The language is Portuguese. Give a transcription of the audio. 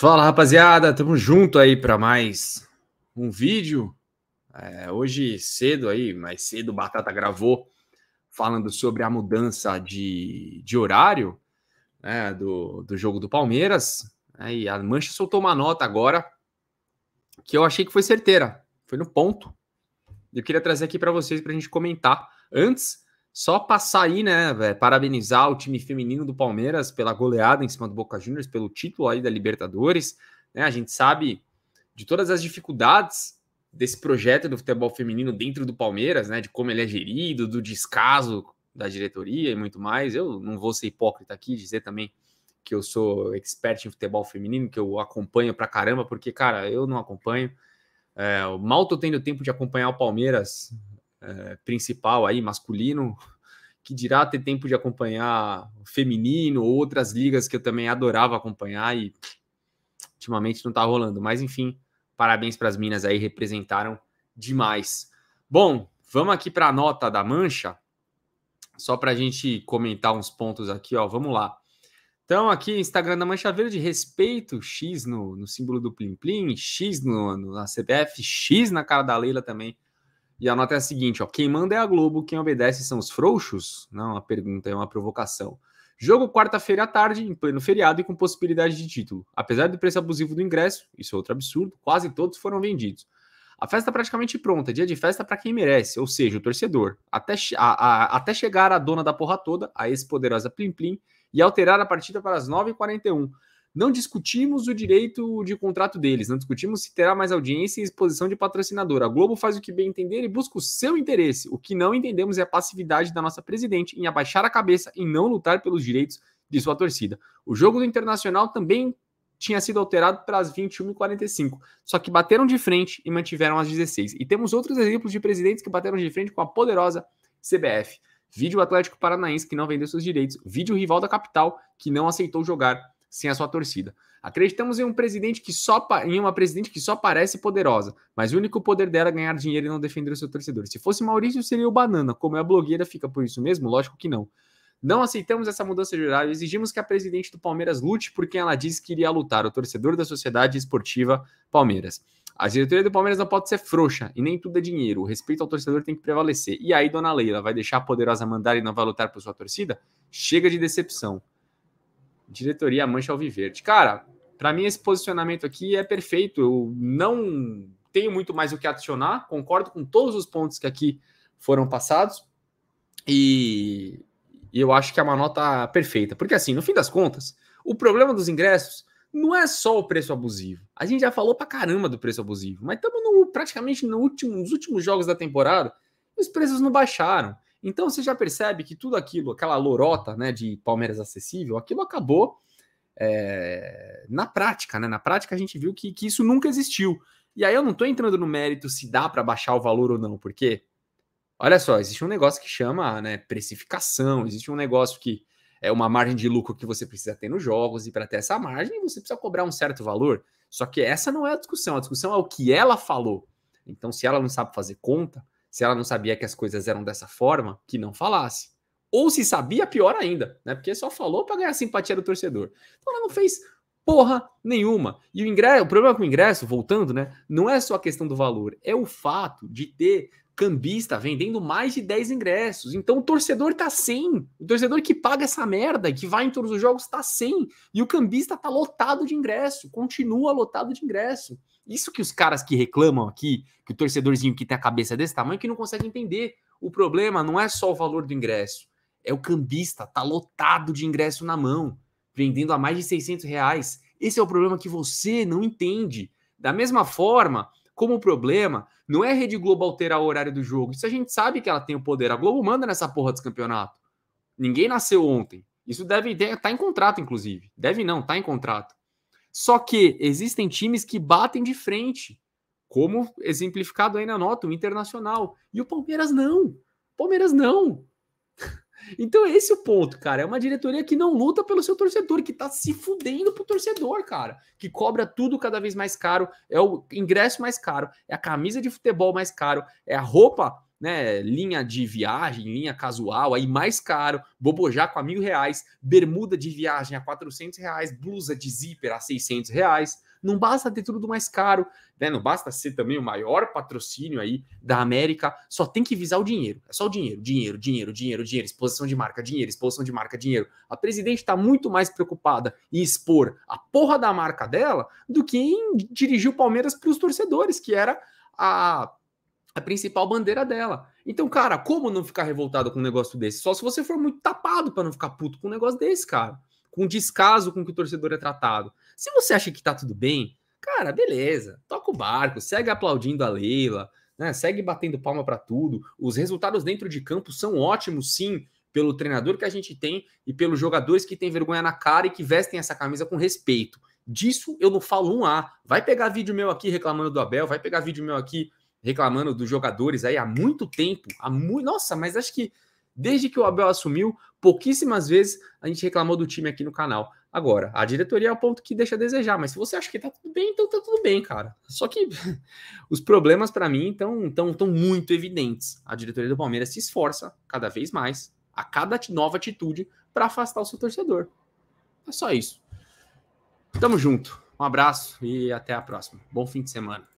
Fala, rapaziada, tamo junto aí para mais um vídeo. É, hoje cedo aí, mais cedo, o Batata gravou falando sobre a mudança de, de horário né, do, do jogo do Palmeiras. Né, e a Mancha soltou uma nota agora que eu achei que foi certeira, foi no ponto. Eu queria trazer aqui para vocês para a gente comentar. Antes, só passar aí, né, véio, parabenizar o time feminino do Palmeiras pela goleada em cima do Boca Juniors, pelo título aí da Libertadores. Né? A gente sabe de todas as dificuldades desse projeto do futebol feminino dentro do Palmeiras, né, de como ele é gerido, do descaso da diretoria e muito mais. Eu não vou ser hipócrita aqui dizer também que eu sou expert em futebol feminino, que eu acompanho pra caramba, porque, cara, eu não acompanho. É, mal tô tendo tempo de acompanhar o Palmeiras é, principal aí, masculino, que dirá ter tempo de acompanhar feminino ou outras ligas que eu também adorava acompanhar e ultimamente não tá rolando. Mas enfim, parabéns para as minas aí, representaram demais. Bom, vamos aqui para a nota da mancha, só para a gente comentar uns pontos aqui, ó. Vamos lá. Então, aqui, Instagram da Mancha Verde, respeito, X no, no símbolo do Plim Plim, X no, no, na CBF, X na cara da Leila também e a nota é a seguinte: ó, quem manda é a Globo, quem obedece são os frouxos? Não, uma pergunta, é uma provocação. Jogo quarta-feira à tarde, em pleno feriado e com possibilidade de título. Apesar do preço abusivo do ingresso, isso é outro absurdo, quase todos foram vendidos. A festa praticamente pronta, dia de festa para quem merece, ou seja, o torcedor. Até, a, a, até chegar a dona da porra toda, a ex-poderosa Plim Plim, e alterar a partida para as 9h41. Não discutimos o direito de contrato deles, não discutimos se terá mais audiência e exposição de patrocinador. A Globo faz o que bem entender e busca o seu interesse. O que não entendemos é a passividade da nossa presidente em abaixar a cabeça e não lutar pelos direitos de sua torcida. O jogo do Internacional também tinha sido alterado para as 21h45, só que bateram de frente e mantiveram as 16. E temos outros exemplos de presidentes que bateram de frente com a poderosa CBF. Vídeo Atlético Paranaense que não vendeu seus direitos, vídeo rival da capital que não aceitou jogar sem a sua torcida. Acreditamos em um presidente que só em uma presidente que só parece poderosa, mas o único poder dela é ganhar dinheiro e não defender o seu torcedor. Se fosse Maurício, seria o banana, como é a blogueira, fica por isso mesmo? Lógico que não. Não aceitamos essa mudança de horário, exigimos que a presidente do Palmeiras lute por quem ela disse que iria lutar, o torcedor da Sociedade Esportiva Palmeiras. A diretoria do Palmeiras não pode ser frouxa e nem tudo é dinheiro. O respeito ao torcedor tem que prevalecer. E aí, dona Leila, vai deixar a poderosa mandar e não vai lutar por sua torcida? Chega de decepção diretoria Mancha Alviverde. Cara, para mim esse posicionamento aqui é perfeito. Eu não tenho muito mais o que adicionar, concordo com todos os pontos que aqui foram passados e, eu acho que é uma nota perfeita. Porque assim, no fim das contas, o problema dos ingressos não é só o preço abusivo. A gente já falou pra caramba do preço abusivo, mas estamos praticamente no último, nos últimos jogos da temporada os preços não baixaram. Então você já percebe que tudo aquilo, aquela lorota né, de Palmeiras acessível, aquilo acabou é, na prática, né? Na prática a gente viu que, que isso nunca existiu. E aí eu não estou entrando no mérito se dá para baixar o valor ou não, porque olha só, existe um negócio que chama né, precificação, existe um negócio que é uma margem de lucro que você precisa ter nos jogos, e para ter essa margem você precisa cobrar um certo valor. Só que essa não é a discussão, a discussão é o que ela falou. Então, se ela não sabe fazer conta, se ela não sabia que as coisas eram dessa forma, que não falasse. Ou se sabia, pior ainda, né? Porque só falou para ganhar a simpatia do torcedor. Então ela não fez porra nenhuma. E o ingresso, o problema com o ingresso, voltando, né? Não é só a questão do valor, é o fato de ter cambista vendendo mais de 10 ingressos. Então o torcedor tá sem. O torcedor que paga essa merda, que vai em todos os jogos, tá sem. E o cambista tá lotado de ingresso, continua lotado de ingresso. Isso que os caras que reclamam aqui, que o torcedorzinho que tem a cabeça desse tamanho, que não consegue entender. O problema não é só o valor do ingresso, é o cambista, tá lotado de ingresso na mão, vendendo a mais de 600 reais. Esse é o problema que você não entende. Da mesma forma, como o problema não é a Rede Globo alterar o horário do jogo. Isso a gente sabe que ela tem o poder. A Globo manda nessa porra desse campeonato. Ninguém nasceu ontem. Isso deve estar tá em contrato, inclusive. Deve não, tá em contrato. Só que existem times que batem de frente, como exemplificado aí na nota, o Internacional. E o Palmeiras não. Palmeiras não. Então esse é o ponto, cara. É uma diretoria que não luta pelo seu torcedor, que tá se fudendo pro torcedor, cara. Que cobra tudo cada vez mais caro, é o ingresso mais caro, é a camisa de futebol mais caro, é a roupa né, linha de viagem, linha casual, aí mais caro, com a mil reais, bermuda de viagem a 400 reais, blusa de zíper a 600 reais. Não basta ter tudo mais caro, né? não basta ser também o maior patrocínio aí da América, só tem que visar o dinheiro. É só o dinheiro, dinheiro, dinheiro, dinheiro, dinheiro, exposição de marca, dinheiro, exposição de marca, dinheiro. A presidente está muito mais preocupada em expor a porra da marca dela do que em dirigir o Palmeiras para os torcedores, que era a a principal bandeira dela. Então, cara, como não ficar revoltado com um negócio desse? Só se você for muito tapado para não ficar puto com um negócio desse, cara. Com o descaso com que o torcedor é tratado. Se você acha que tá tudo bem, cara, beleza. Toca o barco, segue aplaudindo a Leila, né? Segue batendo palma para tudo. Os resultados dentro de campo são ótimos, sim, pelo treinador que a gente tem e pelos jogadores que têm vergonha na cara e que vestem essa camisa com respeito. Disso eu não falo um A. Vai pegar vídeo meu aqui reclamando do Abel, vai pegar vídeo meu aqui reclamando dos jogadores aí há muito tempo. Há muito, nossa, mas acho que desde que o Abel assumiu, pouquíssimas vezes a gente reclamou do time aqui no canal. Agora, a diretoria é o ponto que deixa a desejar, mas se você acha que tá tudo bem, então tá tudo bem, cara. Só que os problemas para mim estão tão, tão muito evidentes. A diretoria do Palmeiras se esforça cada vez mais, a cada nova atitude, para afastar o seu torcedor. É só isso. Tamo junto. Um abraço e até a próxima. Bom fim de semana.